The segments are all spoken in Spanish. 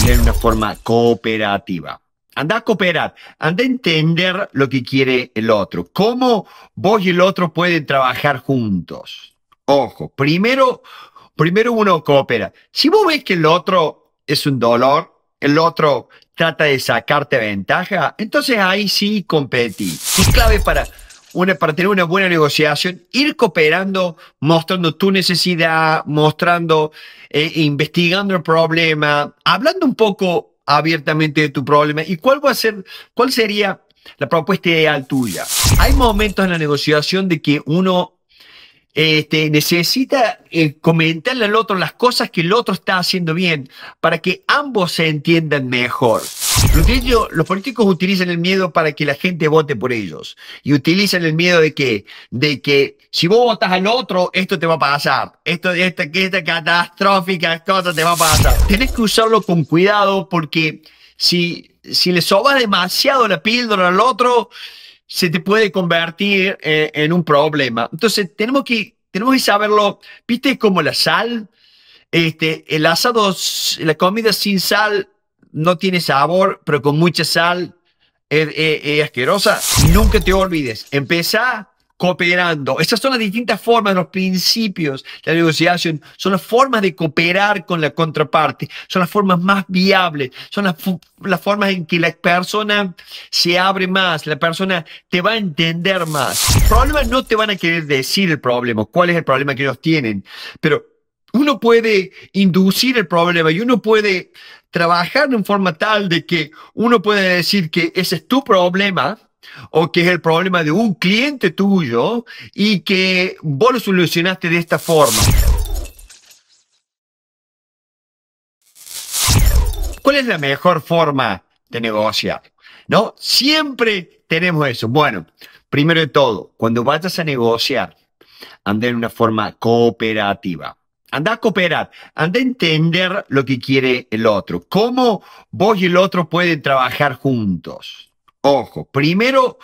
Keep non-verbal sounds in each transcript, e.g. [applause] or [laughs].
Anda en una forma cooperativa. Anda a cooperar, anda a entender lo que quiere el otro, cómo vos y el otro pueden trabajar juntos. Ojo, primero, primero uno coopera. Si vos ves que el otro es un dolor, el otro trata de sacarte ventaja, entonces ahí sí competís. Es clave para una, para tener una buena negociación, ir cooperando, mostrando tu necesidad, mostrando, e investigando el problema, hablando un poco abiertamente de tu problema y cuál va a ser, cuál sería la propuesta ideal tuya. Hay momentos en la negociación de que uno este, necesita eh, comentarle al otro las cosas que el otro está haciendo bien para que ambos se entiendan mejor. los políticos utilizan el miedo para que la gente vote por ellos y utilizan el miedo de que, de que si vos votas al otro, esto te va a pasar, esto, esta, esta catastrófica cosa te va a pasar. Tenés que usarlo con cuidado porque si, si le sobas demasiado la píldora al otro, se te puede convertir eh, en un problema. Entonces, tenemos que, tenemos que saberlo, viste, como la sal, este, el asado, la comida sin sal no tiene sabor, pero con mucha sal eh, eh, es, asquerosa. Nunca te olvides, Empieza cooperando. Estas son las distintas formas, los principios de la negociación, son las formas de cooperar con la contraparte, son las formas más viables, son las, formas en que la persona se abre más, la persona te va a entender más. Problemas no te van a querer decir el problema, cuál es el problema que ellos tienen, pero uno puede inducir el problema y uno puede trabajar en forma tal de que uno puede decir que ese es tu problema, o que es el problema de un cliente tuyo y que vos lo solucionaste de esta forma. ¿Cuál es la mejor forma de negociar? ¿No? Siempre tenemos eso. Bueno, primero de todo, cuando vayas a negociar, anda en una forma cooperativa. Anda a cooperar, anda a entender lo que quiere el otro, cómo vos y el otro pueden trabajar juntos. Ojo, primero,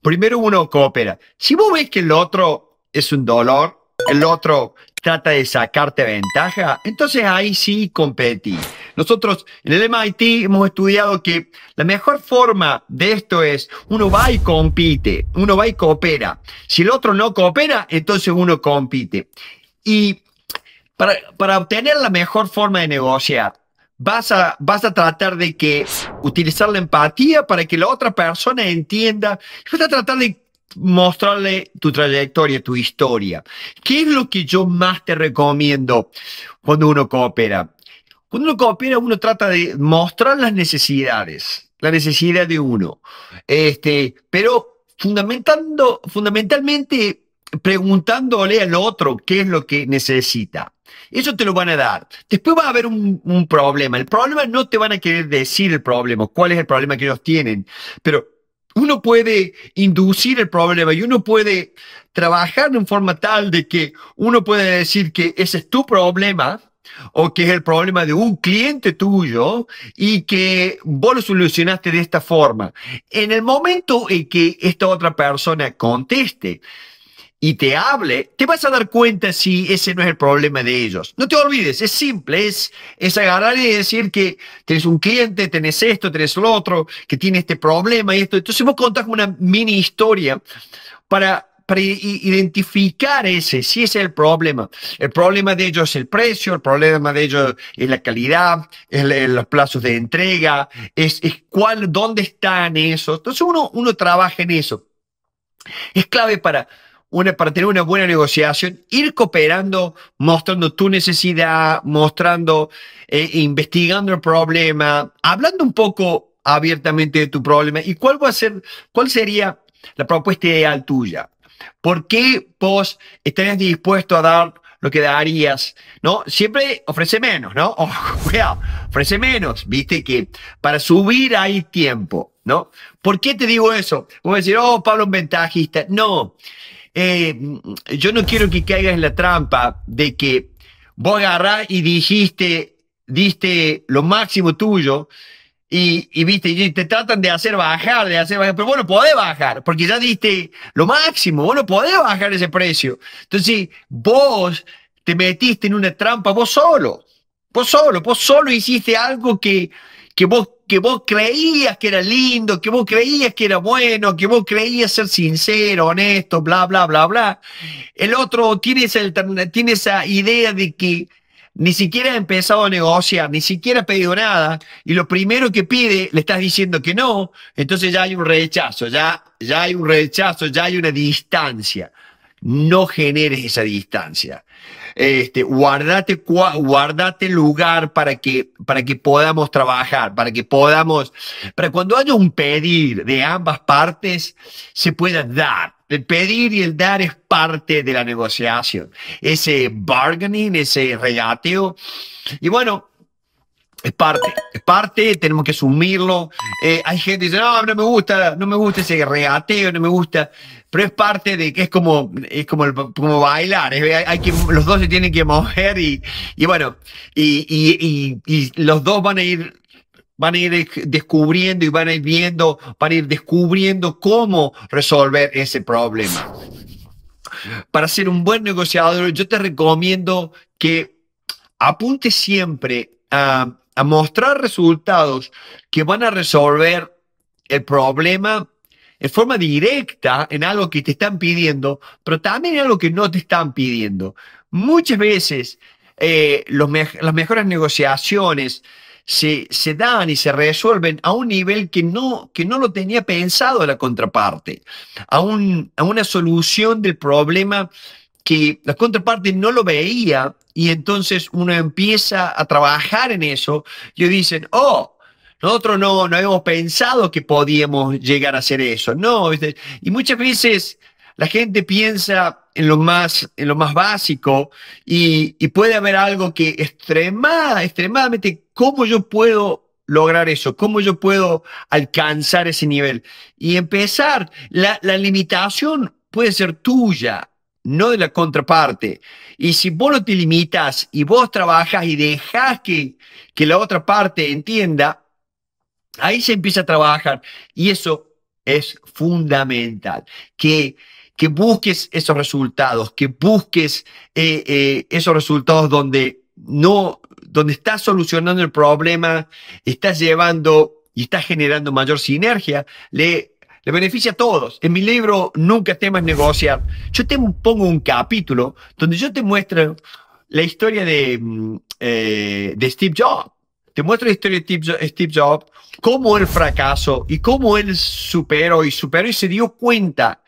primero uno coopera. Si vos ves que el otro es un dolor, el otro trata de sacarte ventaja, entonces ahí sí competís. Nosotros en el MIT hemos estudiado que la mejor forma de esto es uno va y compite, uno va y coopera. Si el otro no coopera, entonces uno compite. Y para obtener la mejor forma de negociar, vas a, tratar de que utilizar la empatía para que la otra persona entienda, vas a tratar de mostrarle tu trayectoria, tu historia. ¿Qué es lo que yo más te recomiendo cuando uno coopera? Cuando uno coopera, uno trata de mostrar las necesidades, la necesidad de uno, este, pero fundamentando, fundamentalmente preguntándole al otro qué es lo que necesita. Eso te lo van a dar. Después va a haber un, problema. El problema no te van a querer decir el problema, cuál es el problema que ellos tienen. Pero uno puede inducir el problema y uno puede trabajar de forma tal de que uno puede decir que ese es tu problema o que es el problema de un cliente tuyo y que vos lo solucionaste de esta forma. En el momento en que esta otra persona conteste, y te hable, te vas a dar cuenta si ese no es el problema de ellos. No te olvides, es simple, es, agarrar y decir que tenés un cliente, tenés esto, tenés lo otro, que tiene este problema y esto. Entonces vos contás una mini historia para, identificar ese, si ese es el problema. El problema de ellos es el precio, el problema de ellos es la calidad, los plazos de entrega, es, cuál, dónde están esos. Entonces uno, uno trabaja en eso. Es clave para para tener una buena negociación, ir cooperando, mostrando tu necesidad, mostrando, eh, investigando el problema, hablando un poco abiertamente de tu problema y cuál va a ser, cuál sería la propuesta ideal tuya. ¿Por qué vos estarías dispuesto a dar lo que darías, ¿no? Siempre ofrece menos, ¿no? [laughs] ofrece menos, viste que para subir hay tiempo, ¿no? ¿Por qué te digo eso? Voy a decir, oh, Pablo, un ventajista. No, eh, yo no quiero que caigas en la trampa de que vos agarrás y dijiste, diste lo máximo tuyo y, viste, y te tratan de hacer bajar, de hacer bajar, pero vos no podés bajar, porque ya diste lo máximo, vos no podés bajar ese precio. Entonces, vos te metiste en una trampa vos solo, vos solo, vos solo hiciste algo que, que vos que vos creías que era lindo, que vos creías que era bueno, que vos creías ser sincero, honesto, bla, bla, bla, bla. El otro tiene esa, idea de que ni siquiera ha empezado a negociar, ni siquiera ha pedido nada, y lo primero que pide le estás diciendo que no, entonces ya hay un rechazo, ya, ya hay un rechazo, ya hay una distancia no generes esa distancia. Este, guardate, guardate lugar para que, para que podamos trabajar, para que podamos, para cuando haya un pedir de ambas partes, se pueda dar. El pedir y el dar es parte de la negociación. Ese bargaining, ese regateo. Y bueno, es parte, es parte, tenemos que asumirlo. Eh, hay gente que dice, no, no me gusta, no me gusta ese regateo, no me gusta. Pero es parte de que es como, es como, bailar. hay, que, los dos se tienen que mover y, bueno, y, y, los dos van a ir, van a ir descubriendo y van a ir viendo, van a ir descubriendo cómo resolver ese problema. Para ser un buen negociador, yo te recomiendo que apunte siempre a a mostrar resultados que van a resolver el problema en forma directa en algo que te están pidiendo, pero también en algo que no te están pidiendo. Muchas veces eh, las mejores negociaciones se, dan y se resuelven a un nivel que no, que no lo tenía pensado la contraparte, a, a una solución del problema que la contraparte no lo veía y entonces uno empieza a trabajar en eso y dicen, oh, nosotros no, no habíamos pensado que podíamos llegar a hacer eso. No, y muchas veces la gente piensa en lo más, en lo más básico y, puede haber algo que extremada, extremadamente, ¿cómo yo puedo lograr eso? ¿Cómo yo puedo alcanzar ese nivel? Y empezar, la limitación puede ser tuya, no de la contraparte. Y si vos no te limitas y vos trabajas y dejas que, que la otra parte entienda, ahí se empieza a trabajar. Y eso es fundamental. Que, que busques esos resultados, que busques eh, eh, esos resultados donde no, donde estás solucionando el problema, estás llevando y estás generando mayor sinergia. Le beneficia a todos. En mi libro Nunca temas negociar, yo te pongo un capítulo donde yo te muestro la historia de, mm, eh, de Steve Jobs. Te muestro la historia de Steve Jobs, cómo él fracasó y cómo él superó y superó y se dio cuenta,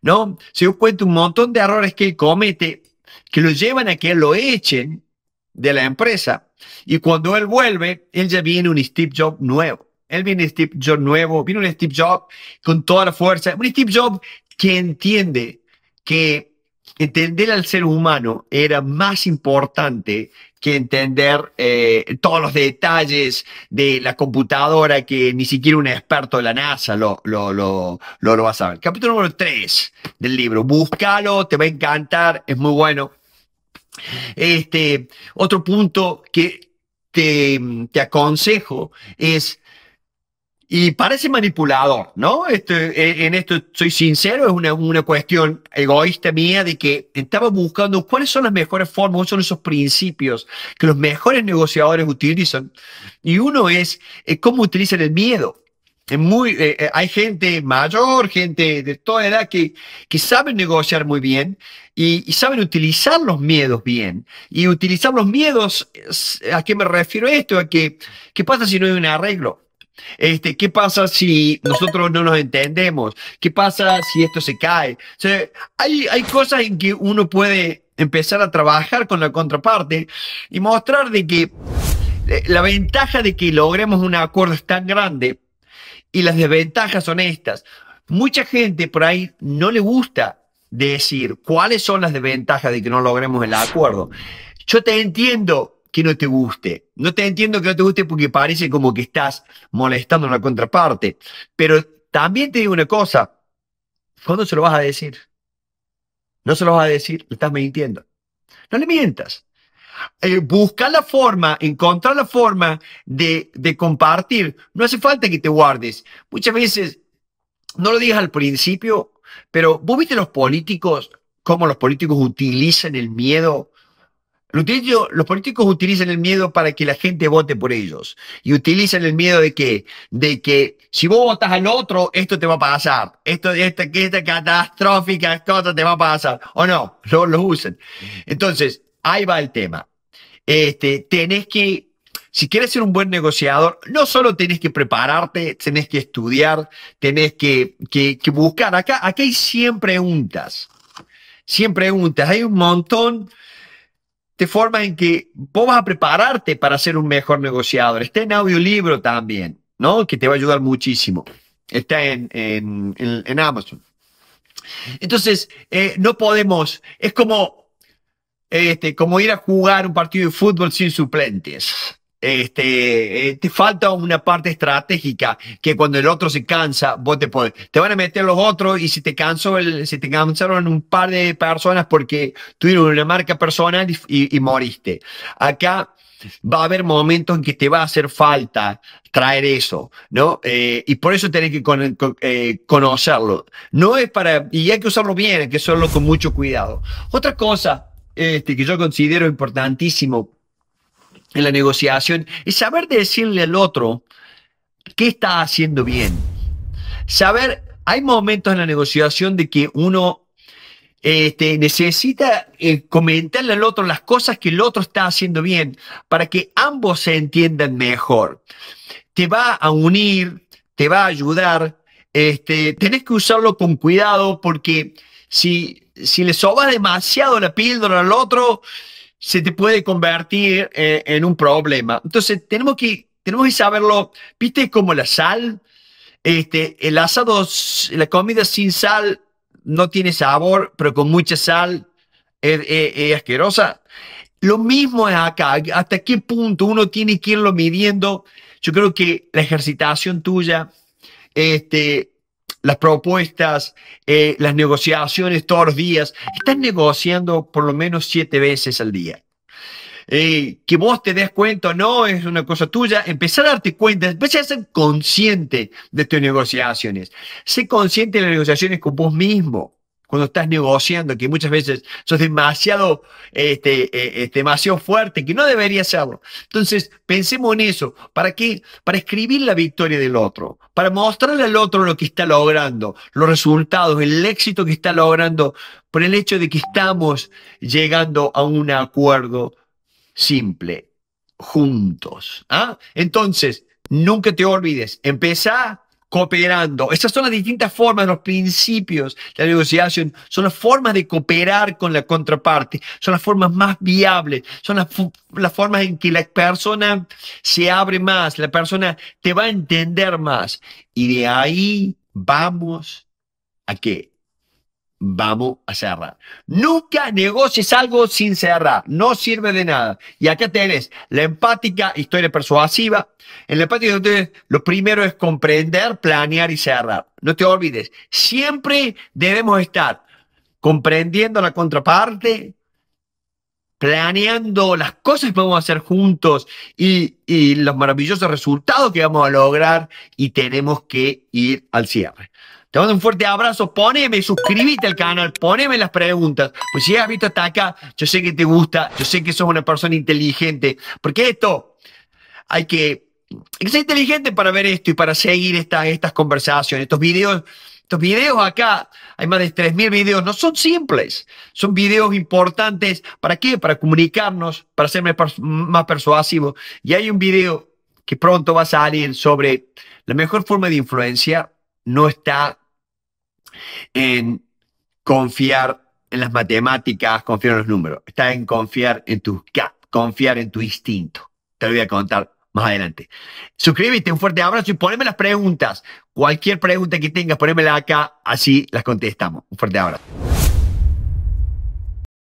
¿no? Se dio cuenta un montón de errores que él comete que lo llevan a que lo echen de la empresa. Y cuando él vuelve, él ya viene un Steve Jobs nuevo. Él viene Steve Jobs nuevo, viene un Steve Jobs con toda la fuerza, un Steve Jobs que entiende que entender al ser humano era más importante que entender eh, todos los detalles de la computadora que ni siquiera un experto de la NASA lo, lo, lo, va a saber. Capítulo número 3 del libro. Búscalo, te va a encantar, es muy bueno. Este, otro punto que te, te aconsejo es y parece manipulador, ¿no? Eh, en esto soy sincero, es una, cuestión egoísta mía de que estaba buscando cuáles son las mejores formas, cuáles son esos principios que los mejores negociadores utilizan. Y uno es eh, cómo utilizan el miedo. Es muy, eh, hay gente mayor, gente de toda edad que, que saben negociar muy bien y, saben utilizar los miedos bien. Y utilizar los miedos, ¿a qué me refiero esto? A que, ¿qué pasa si no hay un arreglo? Este, ¿Qué pasa si nosotros no nos entendemos? ¿Qué pasa si esto se cae? hay, cosas en que uno puede empezar a trabajar con la contraparte y mostrar de que eh, la ventaja de que logremos un acuerdo es tan grande y las desventajas son estas. Mucha gente por ahí no le gusta decir cuáles son las desventajas de que no logremos el acuerdo. Yo te entiendo, que no te guste. No te entiendo que no te guste porque parece como que estás molestando a la contraparte. Pero también te digo una cosa, ¿cuándo se lo vas a decir? No se lo vas a decir, le estás mintiendo. No le mientas. Eh, busca la forma, encontrar la forma de, de compartir. No hace falta que te guardes. Muchas veces, no lo digas al principio, pero vos viste los políticos, cómo los políticos utilizan el miedo los políticos utilizan el miedo para que la gente vote por ellos. Y utilizan el miedo de que, de que si vos votas al otro, esto te va a pasar. Esto, esta, esta catastrófica cosa te va a pasar. O no, [laughs] no lo usan. Entonces, ahí va el tema. Este, tenés que, si quieres ser un buen negociador, no solo tenés que prepararte, tenés que estudiar, tenés que, buscar. Acá, acá hay 100 preguntas. 100 preguntas. Hay un montón de forma en que vos a prepararte para ser un mejor negociador. Está en audiolibro también, ¿no? Que te va a ayudar muchísimo. Está en, Amazon. Entonces, eh, no podemos, es como, este, como ir a jugar un partido de fútbol sin suplentes este, eh, te falta una parte estratégica que cuando el otro se cansa, vos te Te van a meter los otros y si te canso el, si te cansaron un par de personas porque tuvieron una marca personal y, moriste. Acá va a haber momentos en que te va a hacer falta traer eso, ¿no? Eh, y por eso tenés que eh, conocerlo. No es para, y hay que usarlo bien, hay que usarlo con mucho cuidado. Otra cosa este, que yo considero importantísimo en la negociación es saber decirle al otro qué está haciendo bien. Saber, hay momentos en la negociación de que uno este, necesita eh, comentarle al otro las cosas que el otro está haciendo bien para que ambos se entiendan mejor. Te va a unir, te va a ayudar. Este, tenés que usarlo con cuidado porque si, si le sobas demasiado la píldora al otro, se te puede convertir eh, en, un problema. Entonces, tenemos que, tenemos que saberlo, viste como la sal, este, el asado, la comida sin sal no tiene sabor, pero con mucha sal es, asquerosa. Lo mismo es acá, hasta qué punto uno tiene que irlo midiendo. Yo creo que la ejercitación tuya, este, las propuestas, eh, las negociaciones todos los días. Estás negociando por lo menos siete veces al día. Eh, que vos te des cuenta no es una cosa tuya, empezar a darte cuenta, empezar a ser consciente de tus negociaciones. Ser consciente de las negociaciones con vos mismo cuando estás negociando, que muchas veces sos demasiado, este, eh, este demasiado fuerte, que no debería serlo. Entonces, pensemos en eso. ¿Para qué? Para escribir la victoria del otro, para mostrarle al otro lo que está logrando, los resultados, el éxito que está logrando, por el hecho de que estamos llegando a un acuerdo simple, juntos. ¿ah? Entonces, nunca te olvides, empezá cooperando. Estas son las distintas formas, los principios de la negociación, son las formas de cooperar con la contraparte, son las formas más viables, son las, las, formas en que la persona se abre más, la persona te va a entender más. Y de ahí vamos a que vamos a cerrar. Nunca negocies algo sin cerrar, no sirve de nada. Y acá tenés la empática historia persuasiva. En la empática lo primero es comprender, planear y cerrar. No te olvides, siempre debemos estar comprendiendo la contraparte, planeando las cosas que vamos a hacer juntos y los maravillosos resultados que vamos a lograr y tenemos que ir al cierre. Te mando un fuerte abrazo. Poneme, suscríbete al canal, poneme las preguntas. Pues si has visto hasta acá, yo sé que te gusta, yo sé que sos una persona inteligente. Porque esto, hay que, ser inteligente para ver esto y para seguir estas estas conversaciones, estos videos. Estos videos acá, hay más de 3.000 videos, no son simples, son videos importantes. ¿Para qué? Para comunicarnos, para ser más persuasivo. Y hay un video que pronto va a salir sobre la mejor forma de influenciar no está en confiar en las matemáticas, confiar en los números, está en confiar en tu confiar en tu instinto. Te lo voy a contar más adelante. Suscríbete, un fuerte abrazo y poneme las preguntas. Cualquier pregunta que tengas, ponémela acá, así las contestamos. Un fuerte abrazo.